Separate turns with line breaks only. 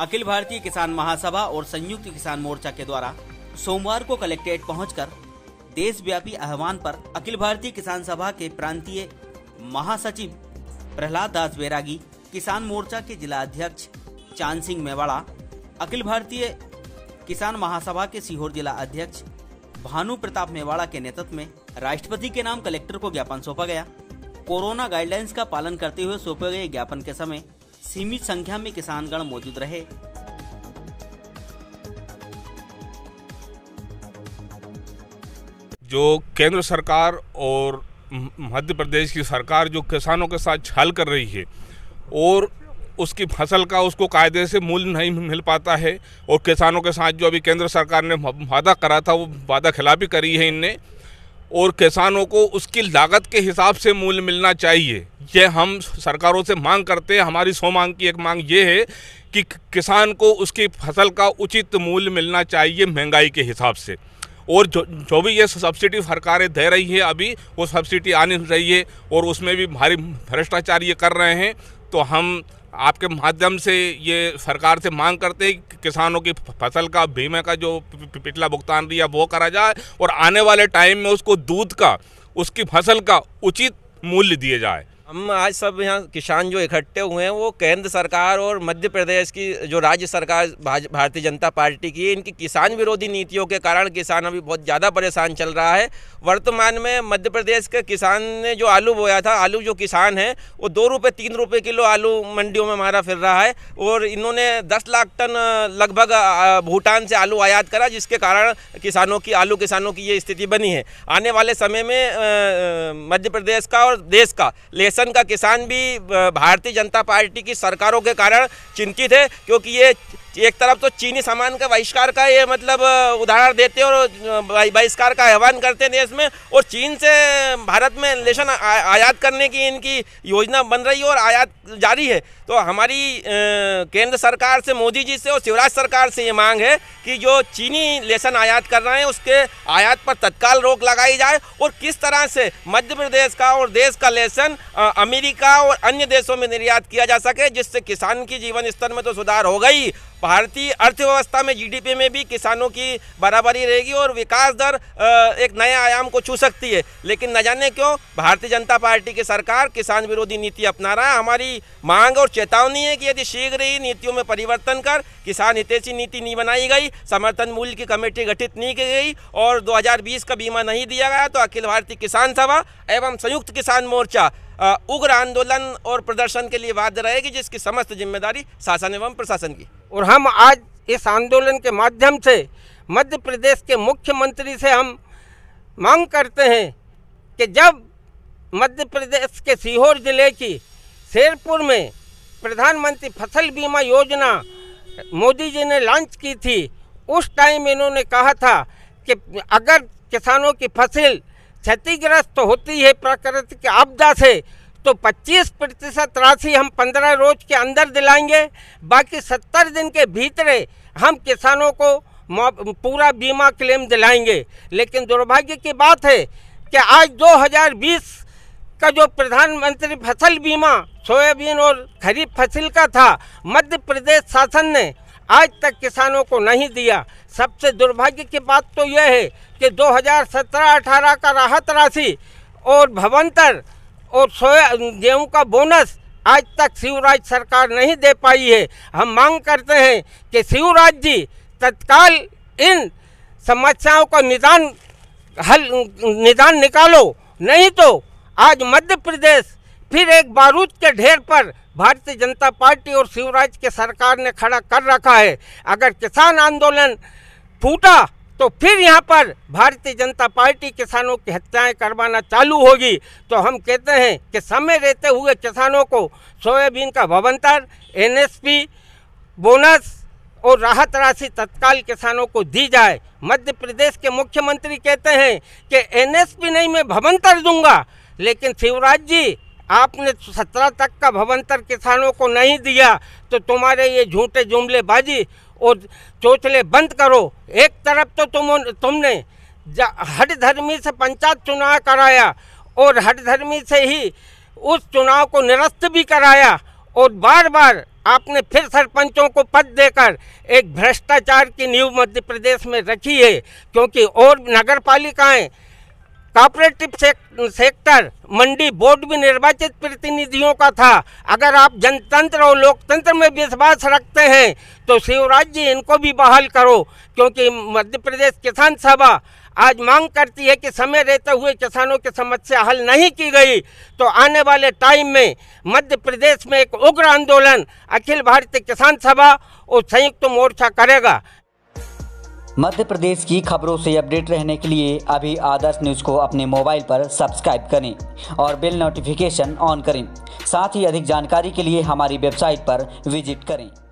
अखिल भारतीय किसान महासभा और संयुक्त किसान मोर्चा के द्वारा सोमवार को कलेक्ट्रेट पहुंचकर देशव्यापी आह्वान पर अखिल भारतीय किसान सभा के प्रांतीय महासचिव प्रहलाद दास बैरागी किसान मोर्चा के जिला अध्यक्ष चांद सिंह मेवाड़ा अखिल भारतीय किसान महासभा के सीहोर जिला अध्यक्ष भानु प्रताप मेवाड़ा के नेतृत्व में राष्ट्रपति के नाम कलेक्टर को ज्ञापन सौंपा गया कोरोना गाइडलाइंस का पालन करते हुए सौंपे गए ज्ञापन के समय सीमित संख्या में किसानगण मौजूद रहे
जो केंद्र सरकार और मध्य प्रदेश की सरकार जो किसानों के साथ छल कर रही है और उसकी फसल का उसको कायदे से मूल्य नहीं मिल पाता है और किसानों के साथ जो अभी केंद्र सरकार ने वादा करा था वो वादा खिलाफी करी है इनने और किसानों को उसकी लागत के हिसाब से मूल्य मिलना चाहिए यह हम सरकारों से मांग करते हैं हमारी सौ मांग की एक मांग ये है कि किसान को उसकी फसल का उचित मूल्य मिलना चाहिए महंगाई के हिसाब से और जो जो भी ये सब्सिडी सरकारें दे रही है अभी वो सब्सिडी आनी चाहिए और उसमें भी भारी भ्रष्टाचार ये कर रहे हैं तो हम आपके माध्यम से ये सरकार से मांग करते हैं कि किसानों की फसल का बीमे का जो पिछला भुगतान दिया वो करा जाए और आने वाले टाइम में उसको दूध का उसकी फसल का उचित मूल्य दिए जाए
हम आज सब यहाँ किसान जो इकट्ठे हुए हैं वो केंद्र सरकार और मध्य प्रदेश की जो राज्य सरकार भारतीय जनता पार्टी की इनकी किसान विरोधी नीतियों के कारण किसान अभी बहुत ज़्यादा परेशान चल रहा है वर्तमान में मध्य प्रदेश के किसान ने जो आलू बोया था आलू जो किसान है वो दो रुपये तीन रुपये किलो आलू मंडियों में हमारा फिर रहा है और इन्होंने दस लाख टन लगभग भूटान से आलू आयात करा जिसके कारण किसानों की आलू किसानों की ये स्थिति बनी है आने वाले समय में मध्य प्रदेश का और देश का लेसर राजस्थान का किसान भी भारतीय जनता पार्टी की सरकारों के कारण चिंतित है क्योंकि ये एक तरफ तो चीनी सामान का बहिष्कार का ये मतलब उदाहरण देते और बहिष्कार का आह्वान करते हैं देश में और चीन से भारत में लेशन आयात करने की इनकी योजना बन रही है और आयात जारी है तो हमारी केंद्र सरकार से मोदी जी से और शिवराज सरकार से ये मांग है कि जो चीनी लेसन आयात कर रहे हैं उसके आयात पर तत्काल रोक लगाई जाए और किस तरह से मध्य प्रदेश का और देश का लेसन अमेरिका और अन्य देशों में निर्यात किया जा सके जिससे किसान की जीवन स्तर में तो सुधार हो गई भारतीय अर्थव्यवस्था में जीडीपी में भी किसानों की बराबरी रहेगी और विकास दर एक नए आयाम को छू सकती है लेकिन न जाने क्यों भारतीय जनता पार्टी की सरकार किसान विरोधी नीति अपना रहा है हमारी मांग और चेतावनी है कि यदि शीघ्र ही नीतियों में परिवर्तन कर किसान हितैषी नीति नहीं बनाई गई समर्थन मूल्य की कमेटी गठित नहीं की गई और दो का बीमा नहीं दिया गया तो अखिल भारतीय किसान सभा एवं संयुक्त किसान मोर्चा उग्र आंदोलन और प्रदर्शन के लिए बाध्य रहेगी जिसकी समस्त जिम्मेदारी शासन एवं प्रशासन की और हम आज इस आंदोलन के माध्यम से मध्य प्रदेश के मुख्यमंत्री
से हम मांग करते हैं कि जब मध्य प्रदेश के सीहोर जिले की शेरपुर में प्रधानमंत्री फसल बीमा योजना मोदी जी ने लॉन्च की थी उस टाइम इन्होंने कहा था कि अगर किसानों की फसल क्षतिग्रस्त होती है प्राकृतिक आपदा से तो 25 प्रतिशत राशि हम 15 रोज के अंदर दिलाएंगे बाकी 70 दिन के भीतर हम किसानों को पूरा बीमा क्लेम दिलाएंगे लेकिन दुर्भाग्य की बात है कि आज 2020 का जो प्रधानमंत्री फसल बीमा सोयाबीन और खरीफ फसल का था मध्य प्रदेश शासन ने आज तक किसानों को नहीं दिया सबसे दुर्भाग्य की बात तो यह है कि 2017-18 का राहत राशि और भवंतर और सोया गेहूँ का बोनस आज तक शिवराज सरकार नहीं दे पाई है हम मांग करते हैं कि शिवराज जी तत्काल इन समस्याओं का निदान हल निदान निकालो नहीं तो आज मध्य प्रदेश फिर एक बारूद के ढेर पर भारतीय जनता पार्टी और शिवराज के सरकार ने खड़ा कर रखा है अगर किसान आंदोलन फूटा तो फिर यहाँ पर भारतीय जनता पार्टी किसानों की हत्याएं करवाना चालू होगी तो हम कहते हैं कि समय रहते हुए किसानों को सोयाबीन का भवंतर एनएसपी बोनस और राहत राशि तत्काल किसानों को दी जाए मध्य प्रदेश के मुख्यमंत्री कहते हैं कि एनएसपी नहीं मैं भवंतर दूंगा लेकिन शिवराज जी आपने सत्रह तक का भवंतर किसानों को नहीं दिया तो तुम्हारे ये झूठे जुमलेबाजी और चोचले बंद करो एक तरफ तो तुम तुमने हर धर्मी से पंचायत चुनाव कराया और हर धर्मी से ही उस चुनाव को निरस्त भी कराया और बार बार आपने फिर सरपंचों को पद देकर एक भ्रष्टाचार की नींव मध्य प्रदेश में रखी है क्योंकि और नगर पालिकाएँ कॉपरेटिव सेक्टर मंडी बोर्ड भी निर्वाचित प्रतिनिधियों का था अगर आप जनतंत्र और लोकतंत्र में विश्वास रखते हैं तो शिवराज जी इनको भी बहाल करो क्योंकि मध्य प्रदेश किसान सभा आज मांग करती है कि समय रहते हुए किसानों की समस्या हल नहीं की गई तो आने वाले टाइम में मध्य प्रदेश में एक उग्र आंदोलन अखिल भारतीय किसान सभा और संयुक्त मोर्चा करेगा मध्य प्रदेश की खबरों से अपडेट रहने के लिए अभी आदर्श न्यूज़ को अपने मोबाइल पर सब्सक्राइब करें और बेल नोटिफिकेशन ऑन करें साथ ही अधिक जानकारी के लिए हमारी वेबसाइट पर विजिट करें